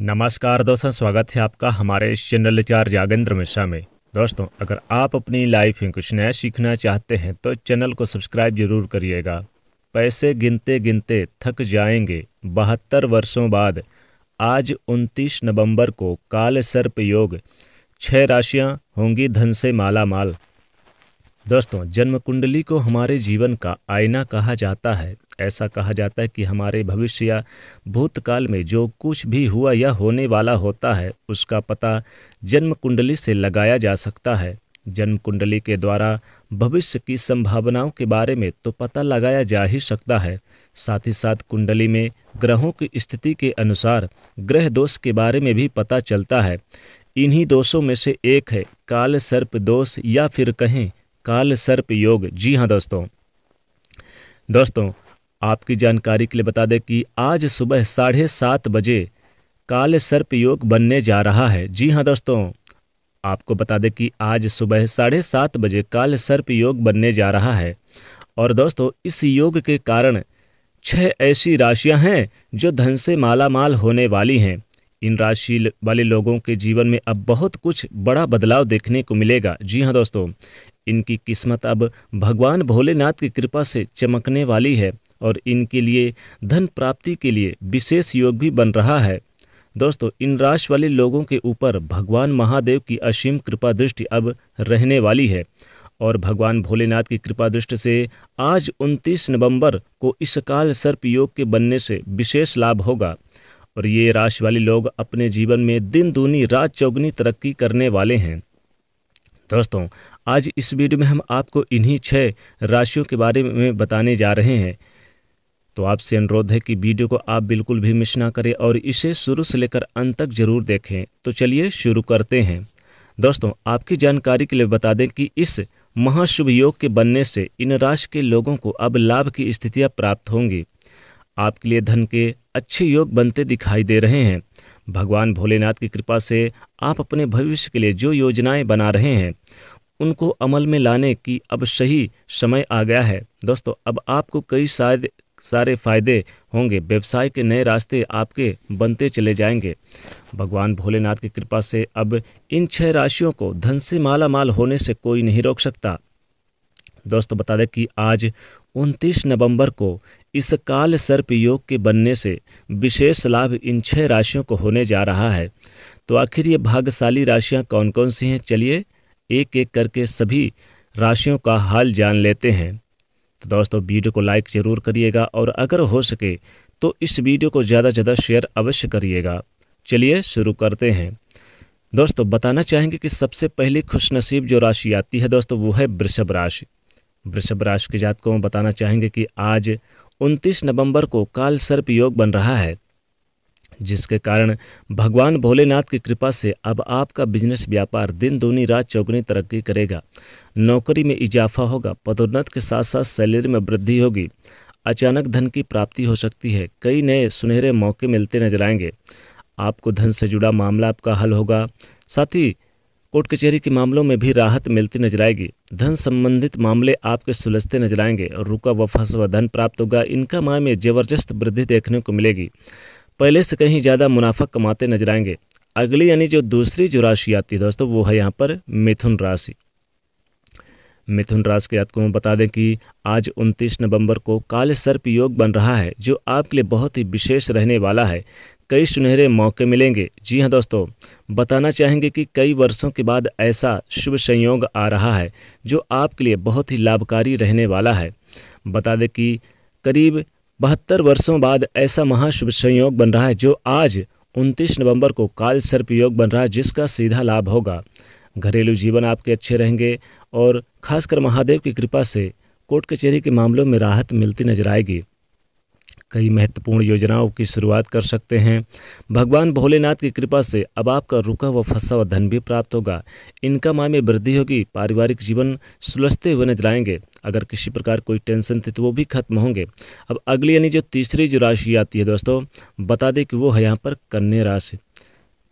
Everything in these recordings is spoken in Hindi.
नमस्कार दोस्तों स्वागत है आपका हमारे इस चैनल चार जागेंद्र मिश्रा में दोस्तों अगर आप अपनी लाइफ में कुछ नया सीखना चाहते हैं तो चैनल को सब्सक्राइब जरूर करिएगा पैसे गिनते गिनते थक जाएंगे बहत्तर वर्षों बाद आज 29 नवंबर को काल सर्प योग छः राशियाँ होंगी धन से माला माल दोस्तों जन्म कुंडली को हमारे जीवन का आईना कहा जाता है ऐसा कहा जाता है कि हमारे भविष्य या भूतकाल में जो कुछ भी हुआ या होने वाला होता है उसका पता जन्म कुंडली से लगाया जा सकता है जन्म कुंडली के द्वारा भविष्य की संभावनाओं के बारे में तो पता लगाया जा ही सकता है साथ ही साथ कुंडली में ग्रहों की स्थिति के अनुसार ग्रह दोष के बारे में भी पता चलता है इन्हीं दोषों में से एक है काल सर्प दोष या फिर कहें काल सर्प योग जी हाँ दोस्तों दोस्तों आपकी जानकारी के लिए बता दें कि आज सुबह साढ़े सात बजे काल सर्प योग बनने जा रहा है जी हाँ दोस्तों आपको बता दें कि आज सुबह साढ़े सात बजे काल सर्प योग बनने जा रहा है और दोस्तों इस योग के कारण छह ऐसी राशियां हैं जो धन से माला माल होने वाली हैं इन राशि वाले लोगों के जीवन में अब बहुत कुछ बड़ा बदलाव देखने को मिलेगा जी हाँ दोस्तों इनकी किस्मत अब भगवान भोलेनाथ की कृपा से चमकने वाली है और इनके लिए धन प्राप्ति के लिए विशेष योग भी बन रहा है दोस्तों इन राशि वाले लोगों के ऊपर भगवान महादेव की असीम कृपा दृष्टि अब रहने वाली है और भगवान भोलेनाथ की कृपा दृष्टि से आज 29 नवंबर को इस काल सर्प योग के बनने से विशेष लाभ होगा और ये राशि वाले लोग अपने जीवन में दिन दूनी रात चौगुनी तरक्की करने वाले हैं दोस्तों आज इस वीडियो में हम आपको इन्हीं छः राशियों के बारे में बताने जा रहे हैं तो आपसे अनुरोध है कि वीडियो को आप बिल्कुल भी मिस ना करें और इसे शुरू से लेकर अंत तक जरूर देखें तो चलिए शुरू करते हैं दोस्तों आपकी जानकारी के लिए बता दें कि इस महाशुभ योग के बनने से इन राशि के लोगों को अब लाभ की स्थितियां प्राप्त होंगी आपके लिए धन के अच्छे योग बनते दिखाई दे रहे हैं भगवान भोलेनाथ की कृपा से आप अपने भविष्य के लिए जो योजनाएं बना रहे हैं उनको अमल में लाने की अब सही समय आ गया है दोस्तों अब आपको कई सारे सारे फायदे होंगे व्यवसाय के नए रास्ते आपके बनते चले जाएंगे भगवान भोलेनाथ की कृपा से अब इन छह राशियों को धन से माला माल होने से कोई नहीं रोक सकता दोस्तों बता दें कि आज 29 नवंबर को इस काल सर्प योग के बनने से विशेष लाभ इन छह राशियों को होने जा रहा है तो आखिर ये भाग्यशाली राशियाँ कौन कौन सी हैं चलिए एक एक करके सभी राशियों का हाल जान लेते हैं तो दोस्तों वीडियो को लाइक ज़रूर करिएगा और अगर हो सके तो इस वीडियो को ज़्यादा से ज़्यादा शेयर अवश्य करिएगा चलिए शुरू करते हैं दोस्तों बताना चाहेंगे कि सबसे पहली खुशनसीब जो राशि आती है दोस्तों वो है वृषभ राशि वृषभ राशि के जातकों बताना चाहेंगे कि आज 29 नवंबर को काल सर्प योग बन रहा है जिसके कारण भगवान भोलेनाथ की कृपा से अब आपका बिजनेस व्यापार दिन दूनी रात चौगुनी तरक्की करेगा नौकरी में इजाफा होगा पदोन्नत के साथ साथ सैलरी में वृद्धि होगी अचानक धन की प्राप्ति हो सकती है कई नए सुनहरे मौके मिलते नजर आएंगे आपको धन से जुड़ा मामला आपका हल होगा साथ ही कोर्ट कचहरी के मामलों में भी राहत मिलती नजर आएगी धन संबंधित मामले आपके सुलझते नजर आएंगे और रुका व फंसा हुआ धन प्राप्त होगा इनकम आय में जबरदस्त वृद्धि देखने को मिलेगी पहले से कहीं ज़्यादा मुनाफा कमाते नजर आएंगे अगली यानी जो दूसरी जो राशि आती है दोस्तों वो है यहाँ पर मिथुन राशि मिथुन राशि के जातकों को बता दें कि आज 29 नवंबर को काले सर्प योग बन रहा है जो आपके लिए बहुत ही विशेष रहने वाला है कई सुनहरे मौके मिलेंगे जी हाँ दोस्तों बताना चाहेंगे कि कई वर्षों के बाद ऐसा शुभ संयोग आ रहा है जो आपके लिए बहुत ही लाभकारी रहने वाला है बता दें कि करीब बहत्तर वर्षों बाद ऐसा महाशुभ संयोग बन रहा है जो आज 29 नवंबर को काल सर्प योग बन रहा है जिसका सीधा लाभ होगा घरेलू जीवन आपके अच्छे रहेंगे और खासकर महादेव की कृपा से कोर्ट कचहरी के मामलों में राहत मिलती नजर आएगी कई महत्वपूर्ण योजनाओं की शुरुआत कर सकते हैं भगवान भोलेनाथ की कृपा से अब आपका रुका व फंसा हुआ धन भी प्राप्त होगा इनकम आय में वृद्धि होगी पारिवारिक जीवन सुलझते हुए नजर आएंगे अगर किसी प्रकार कोई टेंशन थी तो वो भी खत्म होंगे अब अगली यानी जो तीसरी जो राशि आती है दोस्तों बता दें कि वो है यहाँ पर कन्या राशि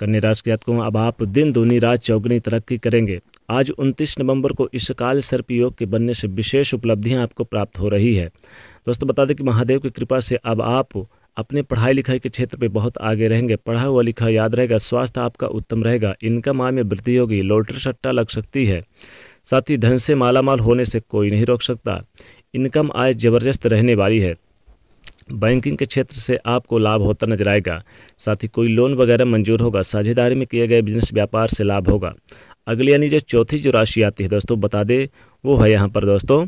कन्या राशि के को अब आप दिन दूनी रात चौगनी तरक्की करेंगे आज 29 नवंबर को इस काल सर्प योग के बनने से विशेष उपलब्धियां आपको प्राप्त हो रही है दोस्तों बता दें कि महादेव की कृपा से अब आप अपने पढ़ाई लिखाई के क्षेत्र में बहुत आगे रहेंगे पढ़ा हुआ लिखा याद रहेगा स्वास्थ्य आपका उत्तम रहेगा इनकम आय में वृद्धि होगी लॉटरी सट्टा लग सकती है साथ ही धन से मालामाल होने से कोई नहीं रोक सकता इनकम आय जबरदस्त रहने वाली है बैंकिंग के क्षेत्र से आपको लाभ होता नजर आएगा साथ ही कोई लोन वगैरह मंजूर होगा साझेदारी में किए गए बिजनेस व्यापार से लाभ होगा अगली यानी जो चौथी जो राशि आती है दोस्तों बता दे वो है यहाँ पर दोस्तों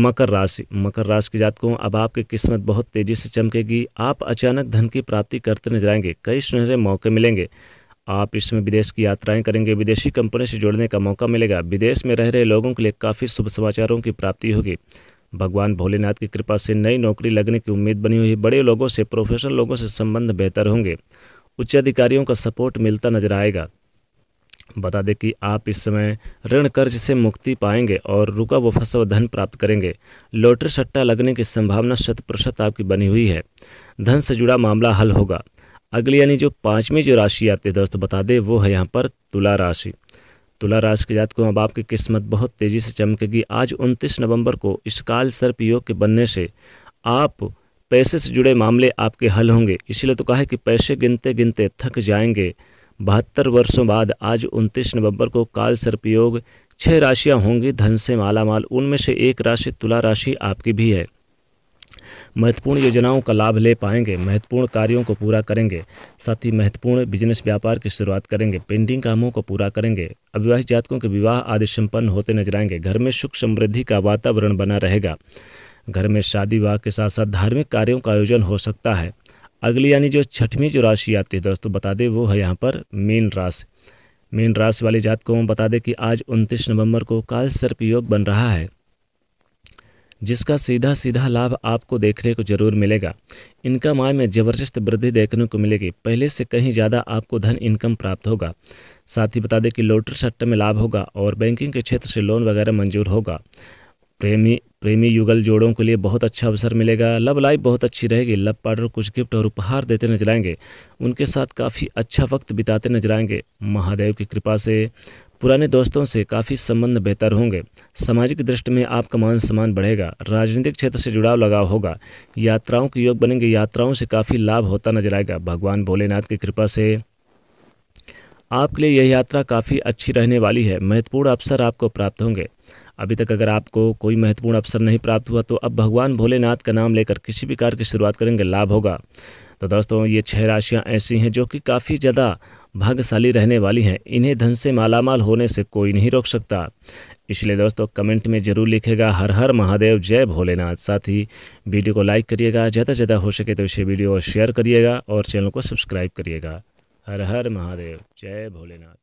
मकर राशि मकर राशि के जातकों अब आपकी किस्मत बहुत तेजी से चमकेगी आप अचानक धन की प्राप्ति करते नजर आएंगे कई सुनहरे मौके मिलेंगे आप इसमें विदेश की यात्राएं करेंगे विदेशी कंपनी से जुड़ने का मौका मिलेगा विदेश में रह रहे लोगों के लिए काफ़ी शुभ समाचारों की प्राप्ति होगी भगवान भोलेनाथ की कृपा से नई नौकरी लगने की उम्मीद बनी हुई बड़े लोगों से प्रोफेशनल लोगों से संबंध बेहतर होंगे उच्च अधिकारियों का सपोर्ट मिलता नजर आएगा बता दें कि आप इस समय ऋण कर्ज से मुक्ति पाएंगे और रुका व फंसा व धन प्राप्त करेंगे लॉटरी सट्टा लगने की संभावना शत प्रतिशत आपकी बनी हुई है धन से जुड़ा मामला हल होगा अगली यानी जो पाँचवीं जो राशि आती है दोस्तों बता दें वो है यहाँ पर तुला राशि तुला राशि के जात को अब आपकी किस्मत बहुत तेज़ी से चमकेगी आज 29 नवंबर को इस काल सर्प योग के बनने से आप पैसे से जुड़े मामले आपके हल होंगे इसीलिए तो कहा है कि पैसे गिनते गिनते थक जाएंगे बहत्तर वर्षों बाद आज 29 नवंबर को काल सर्पयोग छह राशियां होंगी धन से मालामाल उनमें से एक राशि तुला राशि आपकी भी है महत्वपूर्ण योजनाओं का लाभ ले पाएंगे महत्वपूर्ण कार्यों को पूरा करेंगे साथ ही महत्वपूर्ण बिजनेस व्यापार की शुरुआत करेंगे पेंडिंग कामों को पूरा करेंगे अविवाहित जातकों के विवाह आदि संपन्न होते नजर आएंगे घर में सुख समृद्धि का वातावरण बना रहेगा घर में शादी विवाह के साथ साथ धार्मिक कार्यों का आयोजन हो सकता है अगली यानी जो छठवीं जो राशि आती है दोस्तों बता दें वो है यहाँ पर मीन राशि मीन राशि वाले जात को हम बता दें कि आज उनतीस नवंबर को काल सर्प योग बन रहा है जिसका सीधा सीधा लाभ आपको देखने को जरूर मिलेगा इनकम आय में जबरदस्त वृद्धि देखने को मिलेगी पहले से कहीं ज़्यादा आपको धन इनकम प्राप्त होगा साथ ही बता दें कि लोटरी सट्टे में लाभ होगा और बैंकिंग के क्षेत्र से लोन वगैरह मंजूर होगा प्रेमी प्रेमी युगल जोड़ों के लिए बहुत अच्छा अवसर मिलेगा लव लाइफ बहुत अच्छी रहेगी लव पार्टनर कुछ गिफ्ट और उपहार देते नजर आएंगे उनके साथ काफ़ी अच्छा वक्त बिताते नजर आएंगे महादेव की कृपा से पुराने दोस्तों से काफ़ी संबंध बेहतर होंगे सामाजिक दृष्टि में आपका मान सम्मान बढ़ेगा राजनीतिक क्षेत्र से जुड़ाव लगाव होगा यात्राओं के योग बनेंगे यात्राओं से काफ़ी लाभ होता नजर आएगा भगवान भोलेनाथ की कृपा से आपके लिए यह यात्रा काफ़ी अच्छी रहने वाली है महत्वपूर्ण अवसर आपको प्राप्त होंगे अभी तक अगर आपको कोई महत्वपूर्ण अवसर नहीं प्राप्त हुआ तो अब भगवान भोलेनाथ का नाम लेकर किसी भी कार्य की शुरुआत करेंगे लाभ होगा तो दोस्तों ये छह राशियाँ ऐसी हैं जो कि काफ़ी ज़्यादा भाग्यशाली रहने वाली हैं इन्हें धन से मालामाल होने से कोई नहीं रोक सकता इसलिए दोस्तों कमेंट में जरूर लिखेगा हर हर महादेव जय भोलेनाथ साथ ही वीडियो को लाइक करिएगा ज़्यादा ज़्यादा हो सके तो इसे वीडियो शेयर करिएगा और चैनल को सब्सक्राइब करिएगा हर हर महादेव जय भोलेनाथ